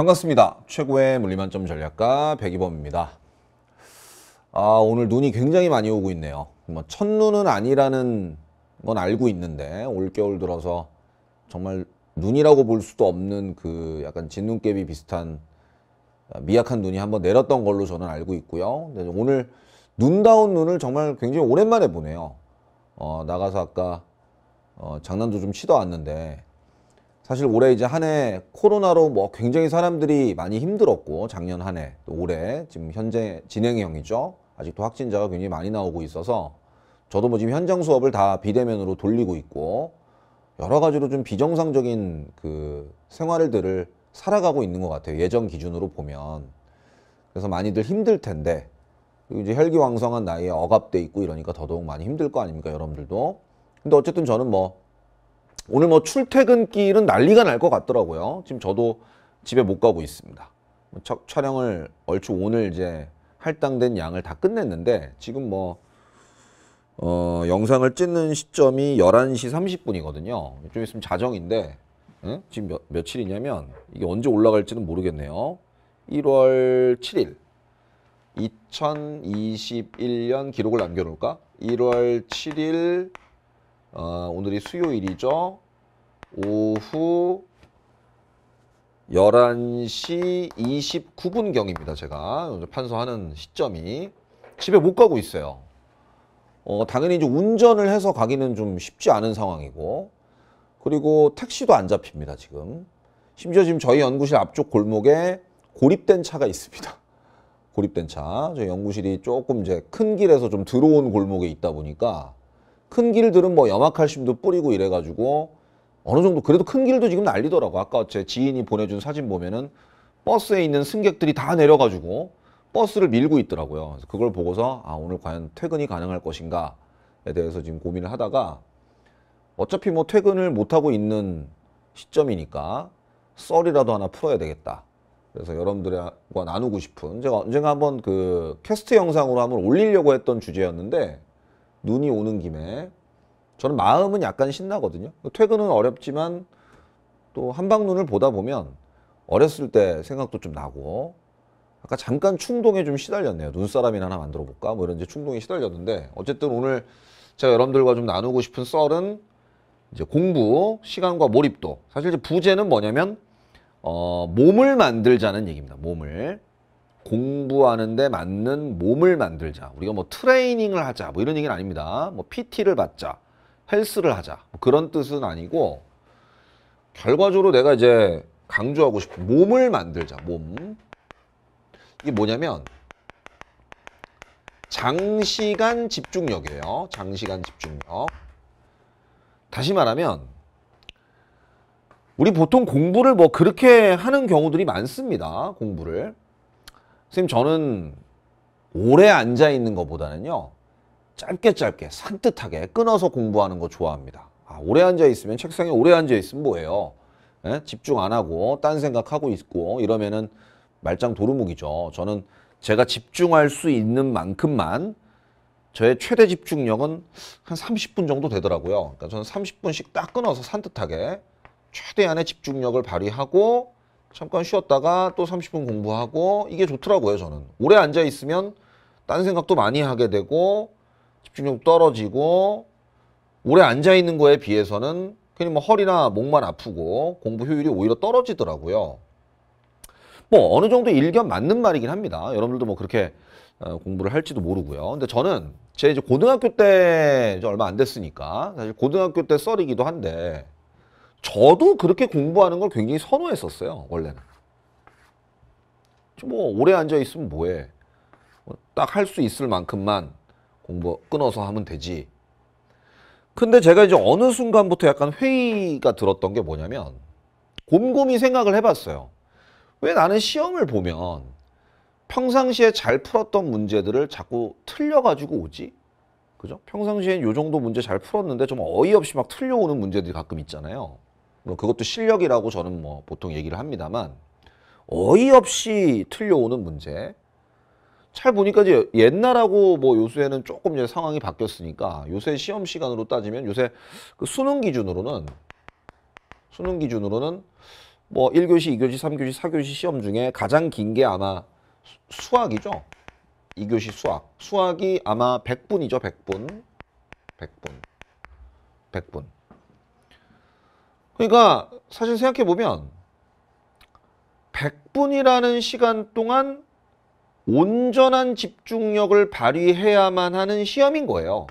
반갑습니다. 최고의 물리만점 전략가 백이범입니다. 아, 오늘 눈이 굉장히 많이 오고 있네요. 뭐 첫눈은 아니라는 건 알고 있는데 올겨울 들어서 정말 눈이라고 볼 수도 없는 그 약간 진눈깨비 비슷한 아, 미약한 눈이 한번 내렸던 걸로 저는 알고 있고요. 오늘 눈다운 눈을 정말 굉장히 오랜만에 보네요. 어, 나가서 아까 어, 장난도 좀 치다 왔는데 사실 올해 이제 한 해 코로나로 뭐 굉장히 사람들이 많이 힘들었고 작년 한해또 올해 지금 현재 진행형이죠. 아직도 확진자가 굉장히 많이 나오고 있어서 저도 뭐 지금 현장 수업을 다 비대면으로 돌리고 있고 여러 가지로 좀 비정상적인 그 생활들을 살아가고 있는 것 같아요. 예전 기준으로 보면. 그래서 많이들 힘들 텐데 이제 혈기왕성한 나이에 억압돼 있고 이러니까 더더욱 많이 힘들 거 아닙니까 여러분들도. 근데 어쨌든 저는 뭐 오늘 뭐 출퇴근길은 난리가 날 것 같더라고요. 지금 저도 집에 못 가고 있습니다. 차, 촬영을 얼추 오늘 이제 할당된 양을 다 끝냈는데 지금 뭐 어, 영상을 찍는 시점이 11시 30분이거든요. 좀 있으면 자정인데 응? 지금 몇, 며칠이냐면 이게 언제 올라갈지는 모르겠네요. 1월 7일 2021년 기록을 남겨놓을까? 1월 7일 어, 오늘이 수요일이죠. 오후 11시 29분경입니다. 제가 판소하는 시점이 집에 못 가고 있어요. 어, 당연히 이제 운전을 해서 가기는 좀 쉽지 않은 상황이고 그리고 택시도 안 잡힙니다. 지금 심지어 지금 저희 연구실 앞쪽 골목에 고립된 차가 있습니다. 고립된 차. 저희 연구실이 조금 이제 큰 길에서 좀 들어온 골목에 있다 보니까 큰 길들은 뭐 염화칼슘도 뿌리고 이래가지고 어느 정도 그래도 큰 길도 지금 난리더라고. 아까 제 지인이 보내준 사진 보면은 버스에 있는 승객들이 다 내려가지고 버스를 밀고 있더라고요. 그걸 보고서 아 오늘 과연 퇴근이 가능할 것인가에 대해서 지금 고민을 하다가 어차피 뭐 퇴근을 못 하고 있는 시점이니까 썰이라도 하나 풀어야 되겠다. 그래서 여러분들과 나누고 싶은 제가 언젠가 한번 그 캐스트 영상으로 한번 올리려고 했던 주제였는데 눈이 오는 김에 저는 마음은 약간 신나거든요. 퇴근은 어렵지만 또 한방눈을 보다 보면 어렸을 때 생각도 좀 나고 아까 잠깐 충동에 좀 시달렸네요. 눈사람이나 하나 만들어 볼까? 뭐 이런 이제 충동에 시달렸는데 어쨌든 오늘 제가 여러분들과 좀 나누고 싶은 썰은 이제 공부, 시간과 몰입도. 사실 이제 부제는 뭐냐면 어, 몸을 만들자는 얘기입니다. 몸을. 공부하는데 맞는 몸을 만들자. 우리가 뭐 트레이닝을 하자. 뭐 이런 얘기는 아닙니다. 뭐 PT를 받자. 헬스를 하자. 뭐 그런 뜻은 아니고 결과적으로 내가 이제 강조하고 싶은 몸을 만들자. 몸. 이게 뭐냐면 장시간 집중력이에요. 장시간 집중력. 다시 말하면 우리 보통 공부를 뭐 그렇게 하는 경우들이 많습니다. 공부를. 선생님 저는 오래 앉아 있는 것보다는요. 짧게 짧게 산뜻하게 끊어서 공부하는 거 좋아합니다. 아, 오래 앉아 있으면 책상에 오래 앉아 있으면 뭐예요? 예? 집중 안 하고 딴 생각하고 있고 이러면은 말짱 도루묵이죠. 저는 제가 집중할 수 있는 만큼만 저의 최대 집중력은 한 30분 정도 되더라고요. 그러니까 저는 30분씩 딱 끊어서 산뜻하게 최대한의 집중력을 발휘하고 잠깐 쉬었다가 또 30분 공부하고 이게 좋더라고요 저는 오래 앉아 있으면 딴 생각도 많이 하게 되고 집중력 떨어지고 오래 앉아 있는 거에 비해서는 괜히 뭐 허리나 목만 아프고 공부 효율이 오히려 떨어지더라고요 뭐 어느 정도 일견 맞는 말이긴 합니다 여러분들도 뭐 그렇게 어, 공부를 할지도 모르고요 근데 저는 제 이제 고등학교 때 이제 얼마 안 됐으니까 사실 고등학교 때 썰이기도 한데 저도 그렇게 공부하는 걸 굉장히 선호했었어요. 원래는. 뭐 오래 앉아 있으면 뭐해. 뭐, 딱할 수 있을 만큼만 공부 끊어서 하면 되지. 근데 제가 이제 어느 순간부터 약간 회의가 들었던 게 뭐냐면 곰곰이 생각을 해봤어요. 왜 나는 시험을 보면 평상시에 잘 풀었던 문제들을 자꾸 틀려가지고 오지? 그죠? 평상시엔 요 정도 문제 잘 풀었는데 좀 어이없이 막 틀려오는 문제들이 가끔 있잖아요. 뭐 그것도 실력이라고 저는 뭐 보통 얘기를 합니다만 어이없이 틀려오는 문제. 잘 보니까 이제 옛날하고 뭐 요새는 조금 이제 상황이 바뀌었으니까 요새 시험 시간으로 따지면 요새 그 수능 기준으로는 수능 기준으로는 뭐 1교시, 2교시, 3교시, 4교시 시험 중에 가장 긴 게 아마 수학이죠. 2교시 수학. 수학이 아마 100분이죠, 100분. 100분. 100분. 그러니까 사실 생각해 보면 100분이라는 시간 동안 온전한 집중력을 발휘해야만 하는 시험인 거예요.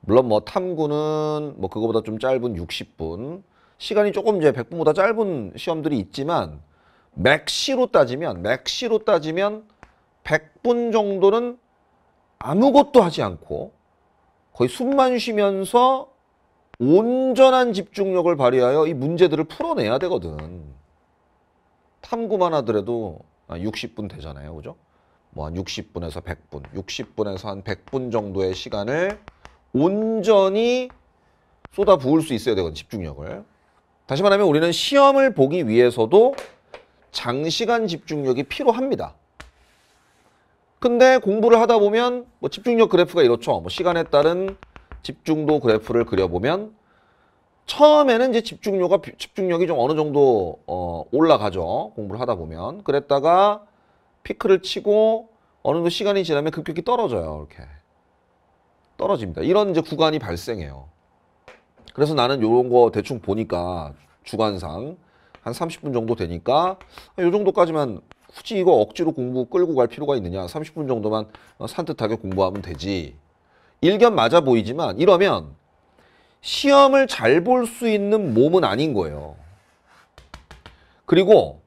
물론 뭐 탐구는 뭐 그거보다 좀 짧은 60분 시간이 조금 이제 100분보다 짧은 시험들이 있지만 맥시로 따지면 맥시로 따지면 100분 정도는 아무것도 하지 않고 거의 숨만 쉬면서 온전한 집중력을 발휘하여 이 문제들을 풀어내야 되거든. 탐구만 하더라도 60분 되잖아요. 그죠? 뭐 한 60분에서 100분, 60분에서 한 100분 정도의 시간을 온전히 쏟아 부을 수 있어야 되거든, 집중력을. 다시 말하면 우리는 시험을 보기 위해서도 장시간 집중력이 필요합니다. 근데 공부를 하다 보면 뭐 집중력 그래프가 이렇죠. 뭐 시간에 따른 집중도 그래프를 그려보면 처음에는 이제 집중력이 집중력이 좀 어느 정도 어, 올라가죠 공부를 하다 보면 그랬다가 피크를 치고 어느 정도 시간이 지나면 급격히 떨어져요 이렇게 떨어집니다 이런 이제 구간이 발생해요 그래서 나는 이런거 대충 보니까 주관상한 30분 정도 되니까 이 정도까지만 굳이 이거 억지로 공부 끌고 갈 필요가 있느냐 30분 정도만 어, 산뜻하게 공부하면 되지 일견 맞아 보이지만 이러면 시험을 잘 볼 수 있는 몸은 아닌 거예요. 그리고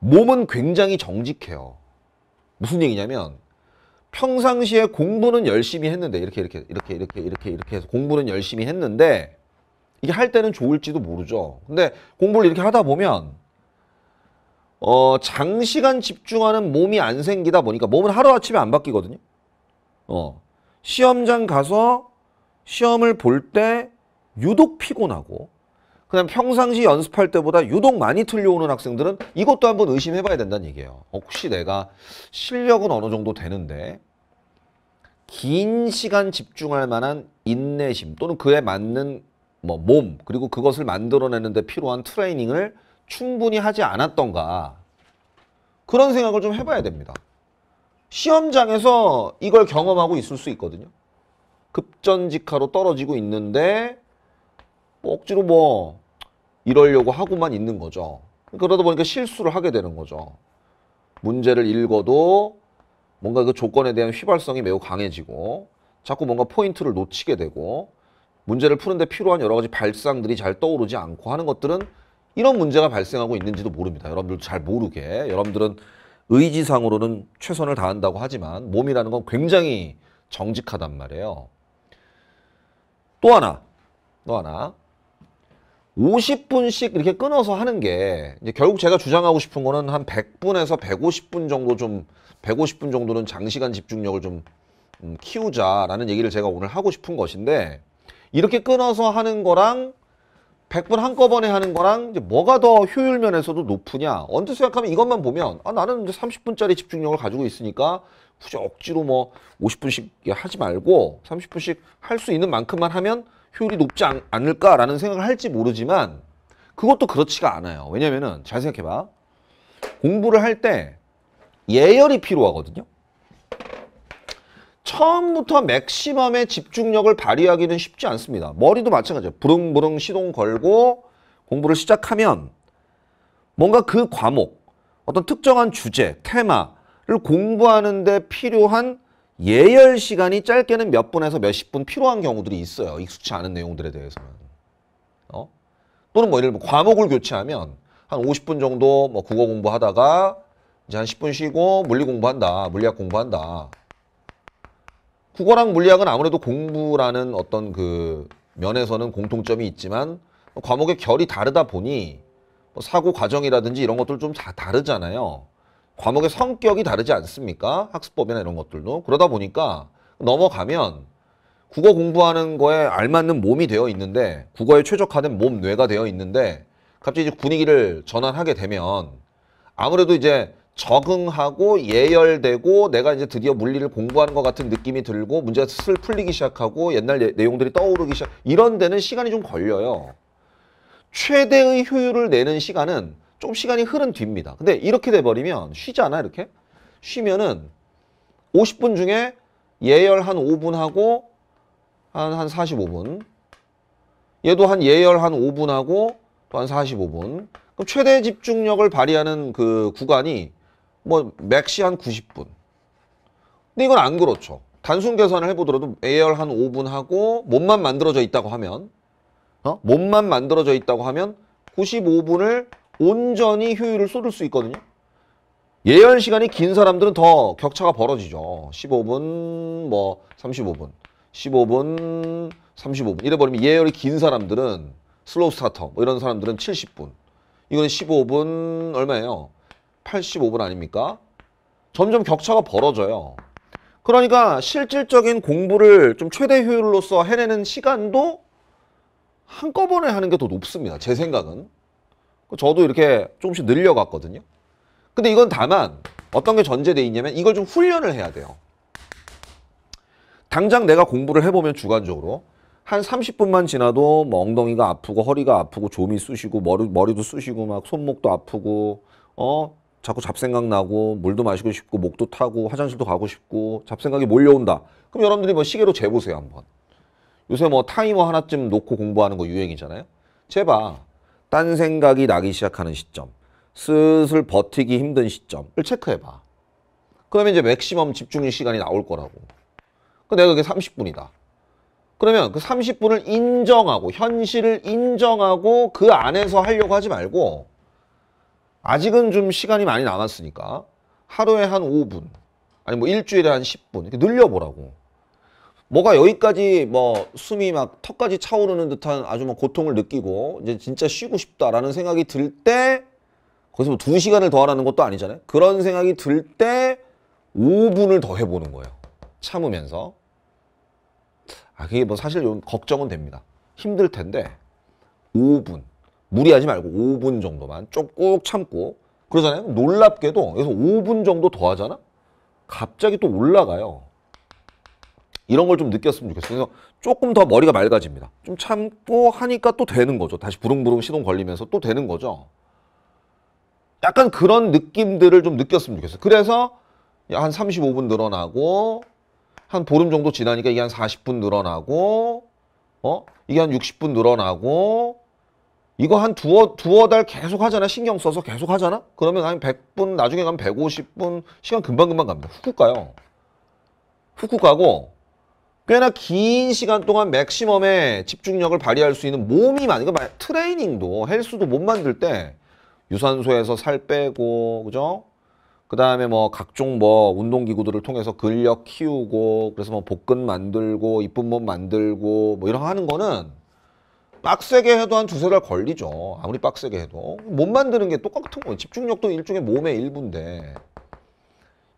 몸은 굉장히 정직해요. 무슨 얘기냐면 평상시에 공부는 열심히 했는데 이렇게 이렇게 이렇게 이렇게 이렇게 이렇게 해서 공부는 열심히 했는데 이게 할 때는 좋을지도 모르죠. 근데 공부를 이렇게 하다 보면 어 장시간 집중하는 몸이 안 생기다 보니까 몸은 하루아침에 안 바뀌거든요. 어 시험장 가서 시험을 볼 때 유독 피곤하고 그다음 평상시 연습할 때보다 유독 많이 틀려오는 학생들은 이것도 한번 의심해 봐야 된다는 얘기예요. 혹시 내가 실력은 어느 정도 되는데 긴 시간 집중할 만한 인내심 또는 그에 맞는 뭐 몸 그리고 그것을 만들어내는데 필요한 트레이닝을 충분히 하지 않았던가 그런 생각을 좀 해봐야 됩니다. 시험장에서 이걸 경험하고 있을 수 있거든요. 급전직하로 떨어지고 있는데 억지로 뭐 이러려고 하고만 있는 거죠. 그러다 보니까 실수를 하게 되는 거죠. 문제를 읽어도 뭔가 그 조건에 대한 휘발성이 매우 강해지고 자꾸 뭔가 포인트를 놓치게 되고 문제를 푸는데 필요한 여러 가지 발상들이 잘 떠오르지 않고 하는 것들은 이런 문제가 발생하고 있는지도 모릅니다. 여러분들도 잘 모르게 여러분들은 의지상으로는 최선을 다한다고 하지만 몸이라는 건 굉장히 정직하단 말이에요. 또 하나, 또 하나. 50분씩 이렇게 끊어서 하는 게 결국 제가 주장하고 싶은 거는 한 100분에서 150분 정도 좀 150분 정도는 장시간 집중력을 좀 음, 키우자라는 얘기를 제가 오늘 하고 싶은 것인데 이렇게 끊어서 하는 거랑 100분 한꺼번에 하는 거랑 이제 뭐가 더 효율 면에서도 높으냐 언뜻 생각하면 이것만 보면 아 나는 이제 30분짜리 집중력을 가지고 있으니까 굳이 억지로 뭐 50분씩 하지 말고 30분씩 할 수 있는 만큼만 하면 효율이 높지 않, 않을까라는 생각을 할지 모르지만 그것도 그렇지가 않아요 왜냐면은 잘 생각해봐 공부를 할 때 예열이 필요하거든요 처음부터 맥시멈의 집중력을 발휘하기는 쉽지 않습니다. 머리도 마찬가지예요. 부릉부릉 시동 걸고 공부를 시작하면 뭔가 그 과목, 어떤 특정한 주제, 테마를 공부하는데 필요한 예열 시간이 짧게는 몇 분에서 몇십 분 필요한 경우들이 있어요. 익숙치 않은 내용들에 대해서는. 어? 또는 뭐 예를 들면 과목을 교체하면 한 50분 정도 뭐 국어 공부하다가 이제 한 10분 쉬고 물리 공부한다, 물리학 공부한다. 국어랑 물리학은 아무래도 공부라는 어떤 그 면에서는 공통점이 있지만 과목의 결이 다르다 보니 뭐 사고 과정이라든지 이런 것들 좀 다 다르잖아요. 과목의 성격이 다르지 않습니까? 학습법이나 이런 것들도. 그러다 보니까 넘어가면 국어 공부하는 거에 알맞는 몸이 되어 있는데 국어에 최적화된 몸 뇌가 되어 있는데 갑자기 이제 분위기를 전환하게 되면 아무래도 이제 적응하고 예열되고 내가 이제 드디어 물리를 공부하는 것 같은 느낌이 들고 문제가 슬 풀리기 시작하고 옛날 예, 내용들이 떠오르기 시작 이런 데는 시간이 좀 걸려요. 최대의 효율을 내는 시간은 좀 시간이 흐른 뒤입니다. 근데 이렇게 돼버리면 쉬잖아 이렇게 쉬면은 50분 중에 예열 한 5분 하고 한, 한 45분 얘도 한 예열 한 5분 하고 또 한 45분 그럼 최대 집중력을 발휘하는 그 구간이 뭐 맥시 한 90분. 근데 이건 안 그렇죠. 단순 계산을 해보더라도 a 열한 5분 하고 몸만 만들어져 있다고 하면 어? 몸만 만들어져 있다고 하면 95분을 온전히 효율을 쏟을 수 있거든요. 예열 시간이 긴 사람들은 더 격차가 벌어지죠. 15분, 뭐 35분, 15분, 35분 이래버리면 예열이 긴 사람들은 슬로우 스타터 뭐 이런 사람들은 70분 이거는 15분 얼마예요? 8 5분 아닙니까? 점점 격차가 벌어져요. 그러니까 실질적인 공부를 좀 최대 효율로서 해내는 시간도 한꺼번에 하는 게 더 높습니다. 제 생각은. 그 저도 이렇게 조금씩 늘려갔거든요. 근데 이건 다만 어떤 게 전제돼 있냐면 이걸 좀 훈련을 해야 돼요. 당장 내가 공부를 해보면 주관적으로 한 30분만 지나도 뭐 엉덩이가 아프고 허리가 아프고 조미 쑤시고 머리, 머리도 쑤시고 막 손목도 아프고 어 자꾸 잡생각 나고 물도 마시고 싶고 목도 타고 화장실도 가고 싶고 잡생각이 몰려온다. 그럼 여러분들이 뭐 시계로 재보세요 한번. 요새 뭐 타이머 하나쯤 놓고 공부하는 거 유행이잖아요. 제봐딴 생각이 나기 시작하는 시점. 슬슬 버티기 힘든 시점을 체크해봐. 그러면 이제 맥시멈 집중 시간이 나올 거라고. 그 내가 그게 30분이다. 그러면 그 30분을 인정하고 현실을 인정하고 그 안에서 하려고 하지 말고 아직은 좀 시간이 많이 남았으니까 하루에 한 5분 아니 뭐 일주일에 한 10분 이렇게 늘려보라고 뭐가 여기까지 뭐 숨이 막 턱까지 차오르는 듯한 아주 막 뭐 고통을 느끼고 이제 진짜 쉬고 싶다라는 생각이 들 때 거기서 뭐 2시간을 더 하라는 것도 아니잖아요 그런 생각이 들 때 5분을 더 해보는 거예요 참으면서 아 그게 뭐 사실 좀 걱정은 됩니다 힘들 텐데 5분 무리하지 말고 5분 정도만 쪼꾹 참고 그러잖아요. 놀랍게도 그래서 5분 정도 더 하잖아. 갑자기 또 올라가요. 이런 걸 좀 느꼈으면 좋겠어요. 그래서 조금 더 머리가 맑아집니다. 좀 참고 하니까 또 되는 거죠. 다시 부릉부릉 시동 걸리면서 또 되는 거죠. 약간 그런 느낌들을 좀 느꼈으면 좋겠어요. 그래서 한 35분 늘어나고 한 보름 정도 지나니까 이게 한 40분 늘어나고 어? 이게 한 60분 늘어나고 이거 한 두어, 두어 달 계속 하잖아. 신경 써서 계속 하잖아. 그러면 한 100분, 나중에 가면 150분, 시간 금방금방 갑니다. 후훅 가요. 후훅 가고, 꽤나 긴 시간 동안 맥시멈의 집중력을 발휘할 수 있는 몸이 많은, 그러 그러니까 트레이닝도, 헬스도 못 만들 때, 유산소에서 살 빼고, 그죠? 그 다음에 뭐 각종 뭐 운동기구들을 통해서 근력 키우고, 그래서 뭐 복근 만들고, 이쁜 몸 만들고, 뭐 이런 거 하는 거는 빡세게 해도 한 두세 달 걸리죠. 아무리 빡세게 해도. 못 만드는 게 똑같은 거예요. 집중력도 일종의 몸의 일부인데.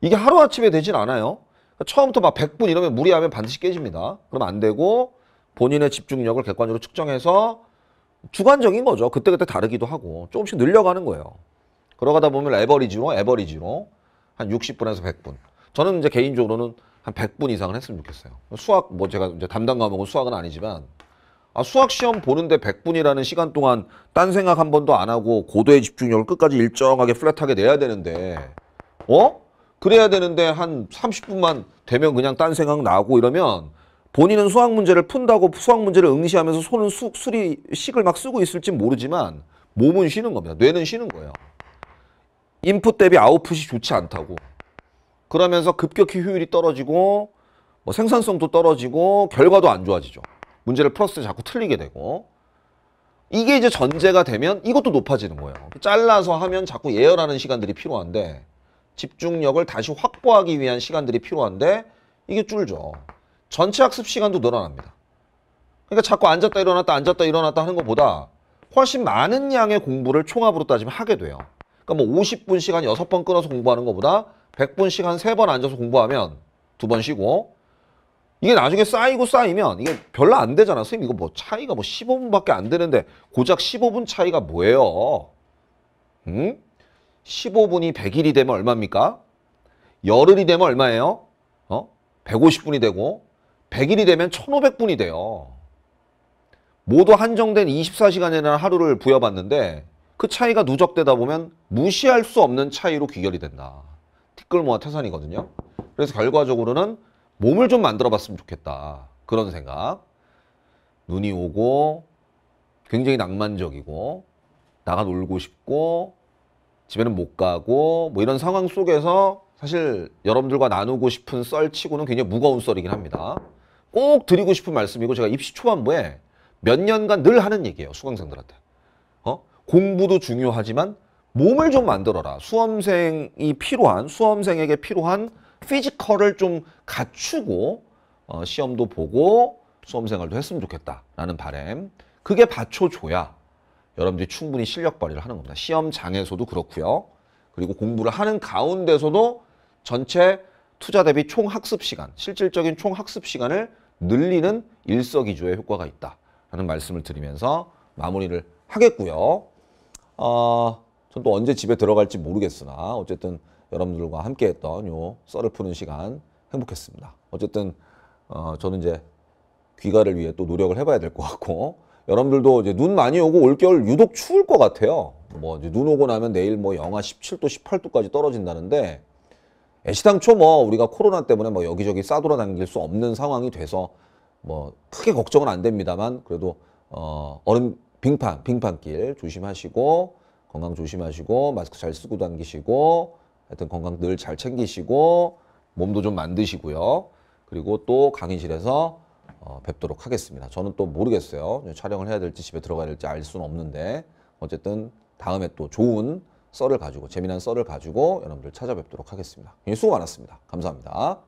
이게 하루아침에 되진 않아요. 그러니까 처음부터 막 100분 이러면 무리하면 반드시 깨집니다. 그럼 안 되고 본인의 집중력을 객관적으로 측정해서 주관적인 거죠. 그때그때 다르기도 하고 조금씩 늘려가는 거예요. 그러다 보면 에버리지로 에버리지로 한 60분에서 100분. 저는 이제 개인적으로는 한 100분 이상을 했으면 좋겠어요. 수학 뭐 제가 이제 담당 과목은 수학은 아니지만 아, 수학 시험 보는데 100분이라는 시간 동안 딴 생각 한 번도 안 하고 고도의 집중력을 끝까지 일정하게 플랫하게 내야 되는데 어? 그래야 되는데 한 30분만 되면 그냥 딴 생각 나고 이러면 본인은 수학 문제를 푼다고 수학 문제를 응시하면서 손은 쑥 술이 식을 막 쓰고 있을지 모르지만 몸은 쉬는 겁니다. 뇌는 쉬는 거예요. 인풋 대비 아웃풋이 좋지 않다고. 그러면서 급격히 효율이 떨어지고 뭐 생산성도 떨어지고 결과도 안 좋아지죠. 문제를 풀었을 때 자꾸 틀리게 되고 이게 이제 전제가 되면 이것도 높아지는 거예요. 잘라서 하면 자꾸 예열하는 시간들이 필요한데 집중력을 다시 확보하기 위한 시간들이 필요한데 이게 줄죠. 전체 학습 시간도 늘어납니다. 그러니까 자꾸 앉았다 일어났다 앉았다 일어났다 하는 것보다 훨씬 많은 양의 공부를 총합으로 따지면 하게 돼요. 그러니까 뭐 50분 시간 6번 끊어서 공부하는 것보다 100분 시간 3번 앉아서 공부하면 두 번 쉬고 이게 나중에 쌓이고 쌓이면 이게 별로 안 되잖아. 선생님 이거 뭐 차이가 뭐 15분밖에 안 되는데 고작 15분 차이가 뭐예요? 응? 15분이 100일이 되면 얼마입니까? 열흘이 되면 얼마예요? 어? 150분이 되고 100일이 되면 1500분이 돼요. 모두 한정된 24시간이라는 하루를 부여받는데 그 차이가 누적되다 보면 무시할 수 없는 차이로 귀결이 된다. 티끌모아 태산이거든요. 그래서 결과적으로는 몸을 좀 만들어 봤으면 좋겠다. 그런 생각. 눈이 오고 굉장히 낭만적이고 나가 놀고 싶고 집에는 못 가고 뭐 이런 상황 속에서 사실 여러분들과 나누고 싶은 썰 치고는 굉장히 무거운 썰이긴 합니다. 꼭 드리고 싶은 말씀이고 제가 입시 초반부에 몇 년간 늘 하는 얘기예요. 수강생들한테. 어? 공부도 중요하지만 몸을 좀 만들어라. 수험생이 필요한 수험생에게 필요한 피지컬을 좀 갖추고 어, 시험도 보고 수험생활도 했으면 좋겠다라는 바램 그게 받쳐줘야 여러분들이 충분히 실력 발휘를 하는 겁니다. 시험장에서도 그렇고요. 그리고 공부를 하는 가운데서도 전체 투자 대비 총 학습 시간, 실질적인 총 학습 시간을 늘리는 일석이조의 효과가 있다라는 말씀을 드리면서 마무리를 하겠고요. 어, 전 또 언제 집에 들어갈지 모르겠으나 어쨌든 여러분들과 함께했던 요 썰을 푸는 시간 행복했습니다. 어쨌든 어, 저는 이제 귀가를 위해 또 노력을 해봐야 될 것 같고 여러분들도 이제 눈 많이 오고 올겨울 유독 추울 것 같아요. 뭐눈 오고 나면 내일 뭐 영하 17도, 18도까지 떨어진다는데 애시당초 뭐 우리가 코로나 때문에 뭐 여기저기 싸돌아다닐 수 없는 상황이 돼서 뭐 크게 걱정은 안 됩니다만 그래도 어 얼음 빙판, 빙판길 조심하시고 건강 조심하시고 마스크 잘 쓰고 다니시고 하여튼 건강 늘 잘 챙기시고 몸도 좀 만드시고요. 그리고 또 강의실에서 어, 뵙도록 하겠습니다. 저는 또 모르겠어요. 촬영을 해야 될지 집에 들어가야 될지 알 수는 없는데 어쨌든 다음에 또 좋은 썰을 가지고 재미난 썰을 가지고 여러분들 찾아뵙도록 하겠습니다. 수고 많았습니다. 감사합니다.